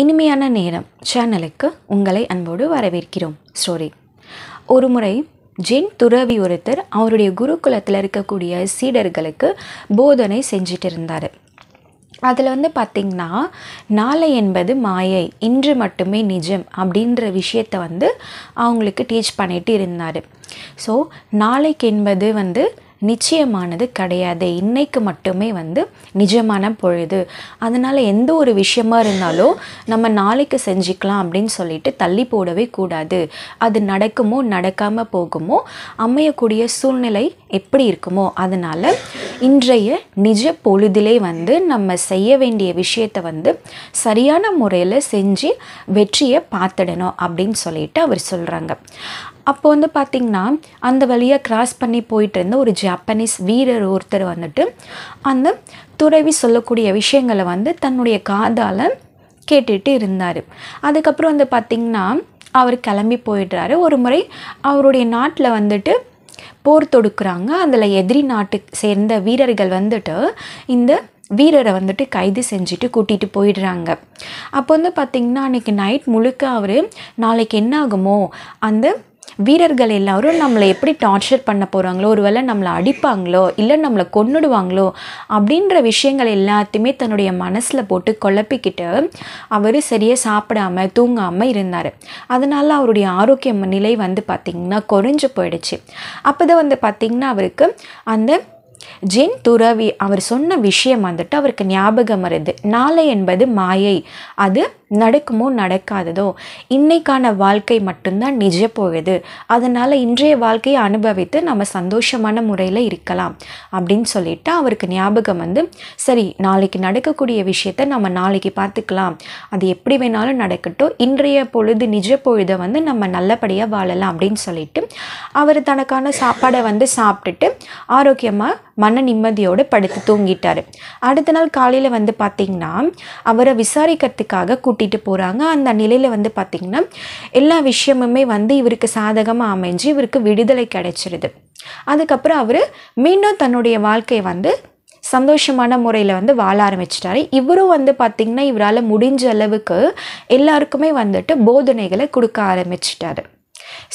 இனிமையான நேரம் சேனலுக்கு உங்களை அன்போடு வரவேற்கிறோம் ஸ்டோரி ஒரு முறை ஜென் துறவி ஒருத்தர் அவருடைய குருகுலத்தில் இருக்கக்கூடிய சீடர்களுக்கு போதனை செஞ்சிட்டு இருந்தார் அதில் வந்து பார்த்திங்கன்னா நாளை என்பது மாயை இன்று மட்டுமே நிஜம் அப்படின்ற விஷயத்தை வந்து அவங்களுக்கு டீச் பண்ணிட்டு இருந்தார் ஸோ நாளைக்கு என்பது வந்து நிச்சயமானது கிடையாது இன்னைக்கு மட்டுமே வந்து நிஜமான பொழுது அதனால் எந்த ஒரு விஷயமா இருந்தாலும் நம்ம நாளைக்கு செஞ்சுக்கலாம் அப்படின்னு சொல்லிட்டு தள்ளி போடவே கூடாது அது நடக்குமோ நடக்காமல் போகுமோ அமையக்கூடிய சூழ்நிலை எப்படி இருக்குமோ அதனால் இன்றைய நிஜ பொழுதிலே வந்து நம்ம செய்ய வேண்டிய விஷயத்தை வந்து சரியான முறையில் செஞ்சு வெற்றியை பார்த்துடணும் அப்படின்னு சொல்லிட்டு அவர் சொல்கிறாங்க அப்போ வந்து பார்த்திங்கன்னா அந்த வழியாக கிராஸ் பண்ணி போயிட்டு இருந்த ஒரு ஜாப்பனீஸ் வீரர் ஒருத்தர் வந்துட்டு அந்த துறவி சொல்லக்கூடிய விஷயங்களை வந்து தன்னுடைய காதால் கேட்டுட்டு இருந்தார் அதுக்கப்புறம் வந்து பார்த்திங்கன்னா அவர் கிளம்பி போயிடுறாரு ஒரு முறை அவருடைய நாட்டில் வந்துட்டு போர் தொடுக்கிறாங்க அதில் எதிரி நாட்டு சேர்ந்த வீரர்கள் வந்துட்டு இந்த வீரரை வந்துட்டு கைது செஞ்சுட்டு கூட்டிகிட்டு போயிடுறாங்க அப்போ வந்து பார்த்திங்கன்னா அன்றைக்கி நைட் முழுக்க அவர் நாளைக்கு என்ன ஆகுமோ அந்த வீரர்கள் எல்லோரும் நம்மளை எப்படி டார்ச்சர் பண்ண போகிறாங்களோ ஒருவேளை நம்மளை அடிப்பாங்களோ இல்லை நம்மளை கொன்னுடுவாங்களோ அப்படின்ற விஷயங்கள் எல்லாத்தையுமே தன்னுடைய மனசில் போட்டு குழப்பிக்கிட்டு அவர் சரியாக சாப்பிடாமல் தூங்காமல் இருந்தார் அதனால் அவருடைய ஆரோக்கிய நிலை வந்து பார்த்திங்கன்னா குறைஞ்சு போயிடுச்சு அப்போ தான் வந்து பார்த்திங்கன்னா அவருக்கு அந்த ஜின் துறவி அவர் சொன்ன விஷயம் வந்துட்டு அவருக்கு ஞாபகம் வருது நாளை என்பது மாயை அது நடக்குமோ நடக்காததோ இன்னைக்கான வாழ்க்கை மட்டும்தான் நிஜ போகுது அதனால் இன்றைய வாழ்க்கையை அனுபவித்து நம்ம சந்தோஷமான முறையில் இருக்கலாம் அப்படின்னு சொல்லிட்டு அவருக்கு ஞாபகம் வந்து சரி நாளைக்கு நடக்கக்கூடிய விஷயத்த நம்ம நாளைக்கு பார்த்துக்கலாம் அது எப்படி வேணாலும் நடக்கட்டும் இன்றைய பொழுது நிஜ பொழுதை வந்து நம்ம நல்லபடியாக வாழலாம் அப்படின்னு சொல்லிட்டு அவர் தனக்கான சாப்பாடை வந்து சாப்பிட்டுட்டு ஆரோக்கியமாக மன மன நிம்மதியோடு படுத்து தூங்கிட்டார் அடுத்த நாள் காலையில் வந்து பார்த்திங்கன்னா அவரை விசாரிக்கிறதுக்காக கூட்டிகிட்டு போகிறாங்க அந்த நிலையில் வந்து பார்த்திங்கன்னா எல்லா விஷயமுமே வந்து இவருக்கு சாதகமாக அமைஞ்சு இவருக்கு விடுதலை கிடைச்சிருது அதுக்கப்புறம் அவர் மீண்டும் தன்னுடைய வாழ்க்கையை வந்து சந்தோஷமான முறையில் வந்து வாழ ஆரம்பிச்சிட்டாரு இவரும் வந்து பார்த்திங்கன்னா இவரால் முடிஞ்ச அளவுக்கு எல்லாருக்குமே வந்துட்டு போதனைகளை கொடுக்க ஆரம்பிச்சிட்டாரு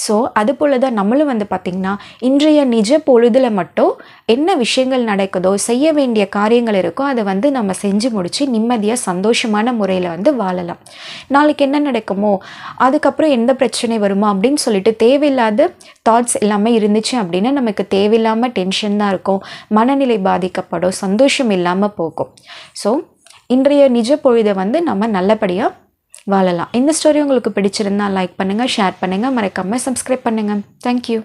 ஸோ அது போல் தான் நம்மளும் வந்து பார்த்திங்கன்னா இன்றைய நிஜ பொழுதில் மட்டும் என்ன விஷயங்கள் நடக்குதோ செய்ய வேண்டிய காரியங்கள் இருக்கோ அதை வந்து நம்ம செஞ்சு முடித்து நிம்மதியாக சந்தோஷமான முறையில் வந்து வாழலாம் நாளைக்கு என்ன நடக்குமோ அதுக்கப்புறம் எந்த பிரச்சனை வருமோ அப்படின்னு சொல்லிட்டு தேவையில்லாத தாட்ஸ் எல்லாமே இருந்துச்சு அப்படின்னா நமக்கு தேவையில்லாமல் டென்ஷன் தான் இருக்கும் மனநிலை பாதிக்கப்படும் சந்தோஷம் இல்லாமல் போகும் ஸோ இன்றைய நிஜ பொழுதை வந்து நம்ம நல்லபடியாக வாழலாம் இந்த ஸ்டோரி உங்களுக்கு பிடிச்சிருந்தால் லைக் பண்ணுங்கள் ஷேர் பண்ணுங்கள் மறக்காமல் சப்ஸ்கிரைப் பண்ணுங்கள் தேங்க்யூ